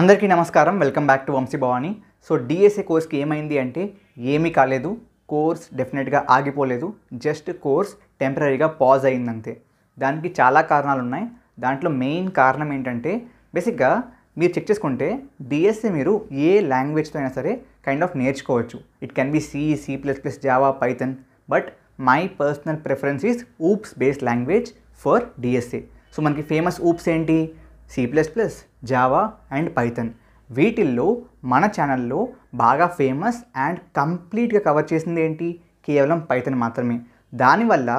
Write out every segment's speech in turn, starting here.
అందరికీ నమస్కారం welcome back to Vamshi Bhavani so DSA కోర్స్కి ఏమైంది అంటే ఏమీ కాలేదు కోర్స్ డెఫినెట్గా ఆగిపోలేదు జస్ట్ కోర్స్ టెంపరీగా పాజ్ అయిందంతే దానికి చాలా కారణాలు ఉన్నాయి దాంట్లో మెయిన్ కారణం ఏంటంటే బేసిక్గా మీరు చెక్ చేసుకుంటే డిఎస్ఏ మీరు ఏ లాంగ్వేజ్తో అయినా సరే కైండ్ ఆఫ్ నేర్చుకోవచ్చు it can be C C plus plus Java Python but my personal preference is OOPs based language for DSA so మనకి ఫేమస్ ఊప్స్ ఏంటి C plus plus Java and Python వీటిల్లో మన ఛానల్లో బాగా ఫేమస్ అండ్ కంప్లీట్గా cover చేసింది ఏంటి కేవలం పైథన్ మాత్రమే దానివల్ల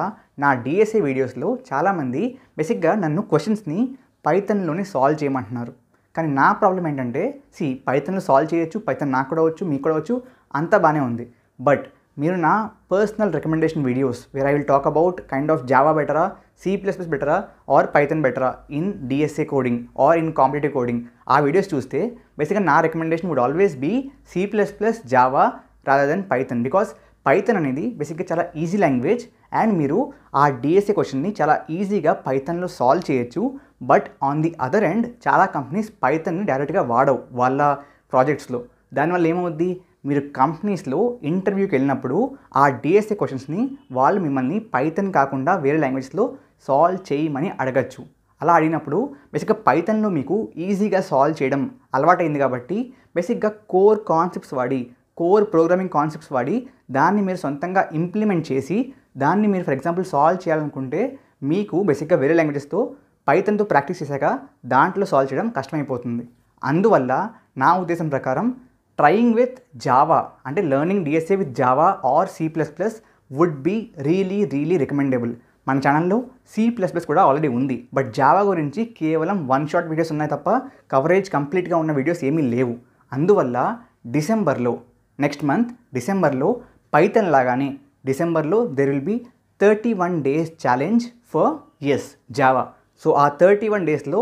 నా డిఎస్ఏ వీడియోస్లో చాలామంది బేసిక్గా నన్ను క్వశ్చన్స్ని పైథన్లోనే సాల్వ్ చేయమంటున్నారు కానీ నా ప్రాబ్లం ఏంటంటే సి పైథన్లో సాల్వ్ చేయొచ్చు పైథన్ నాకు కూడా వచ్చు మీకు కూడా వచ్చు అంతా బాగానే ఉంది బట్ మీరు నా personal recommendation videos where I will talk about kind of Java బెటరా సి ప్లస్ ప్లస్ బెటరా ఆర్ పైథన్ బెటరా in DSA coding or in competitive coding ఆ వీడియోస్ చూస్తే బేసిక్గా నా recommendation would always be C plus plus Java rather than Python because Python అనేది బేసిక్గా చాలా ఈజీ లాంగ్వేజ్ అండ్ మీరు ఆ డిఎస్ఏ క్వశ్చన్ని చాలా ఈజీగా పైథన్లో సాల్వ్ చేయొచ్చు but on the other end చాలా కంపెనీస్ పైథన్ని డైరెక్ట్గా వాడవు వాళ్ళ ప్రాజెక్ట్స్లో దానివల్ల ఏమవుద్ది మీరు కంపెనీస్లో ఇంటర్వ్యూకి వెళ్ళినప్పుడు ఆ డిఎస్ఏ క్వశ్చన్స్ని వాళ్ళు మిమ్మల్ని పైథన్ కాకుండా వేరే లాంగ్వేజ్లో సాల్వ్ చేయమని అడగచ్చు అలా అడిగినప్పుడు బేసిక్గా పైథన్లో మీకు ఈజీగా సాల్వ్ చేయడం అలవాటైంది కాబట్టి బేసిక్గా కోర్ కాన్సెప్ట్స్ వాడి కోర్ ప్రోగ్రామింగ్ కాన్సెప్ట్స్ వాడి దాన్ని మీరు సొంతంగా ఇంప్లిమెంట్ చేసి దాన్ని మీరు ఫర్ ఎగ్జాంపుల్ సాల్వ్ చేయాలనుకుంటే మీకు బేసిక్గా వేరే లాంగ్వేజెస్తో పైథన్తో ప్రాక్టీస్ చేశాక దాంట్లో సాల్వ్ చేయడం కష్టమైపోతుంది అందువల్ల నా ఉద్దేశం ప్రకారం ట్రయింగ్ విత్ జావా అంటే learning DSA with Java or C plus plus would be really really recommendable మన ఛానల్లో సి ప్లస్ ప్లస్ కూడా ఆల్రెడీ ఉంది బట్ జావా గురించి కేవలం వన్ షార్ట్ వీడియోస్ ఉన్నాయి తప్ప కవరేజ్ కంప్లీట్గా ఉన్న వీడియోస్ ఏమీ లేవు అందువల్ల డిసెంబర్లో నెక్స్ట్ మంత్ డిసెంబర్లో పైథన్ లాగానే డిసెంబర్లో there will be thirty one days challenge for yes Java so ఆ థర్టీ వన్ డేస్లో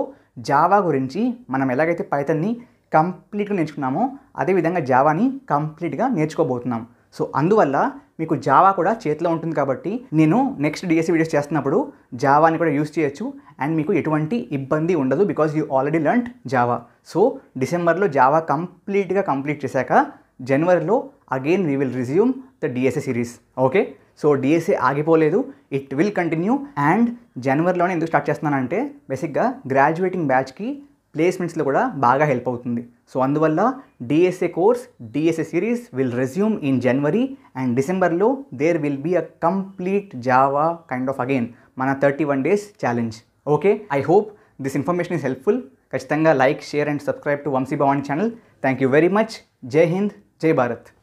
జావా గురించి మనం ఎలాగైతే పైతన్ని కంప్లీట్గా నేర్చుకున్నాము అదేవిధంగా జావాని కంప్లీట్గా నేర్చుకోబోతున్నాం సో అందువల్ల మీకు జావా కూడా చేతిలో ఉంటుంది కాబట్టి నేను నెక్స్ట్ డిఎస్సీ వీడియోస్ చేస్తున్నప్పుడు జావాని కూడా యూస్ చేయొచ్చు అండ్ మీకు ఎటువంటి ఇబ్బంది ఉండదు because you already learn Java so డిసెంబర్లో జావా కంప్లీట్గా కంప్లీట్ చేశాక జనవరిలో again we will resume the DSA series okay so DSA ఆగిపోలేదు ఇట్ విల్ కంటిన్యూ అండ్ జనవరిలోనే ఎందుకు స్టార్ట్ చేస్తున్నానంటే బేసిక్గా గ్రాడ్యుయేటింగ్ బ్యాచ్కి ప్లేస్మెంట్స్లో కూడా బాగా హెల్ప్ అవుతుంది సో అందువల్ల DSA course DSA series will resume in January and డిసెంబర్లో there will be a complete Java kind of again మన thirty one days challenge okay I hope this information is helpful ఖచ్చితంగా like share and subscribe to Vamshi Bhavani channel thank you very much Jai Hind జై భారత్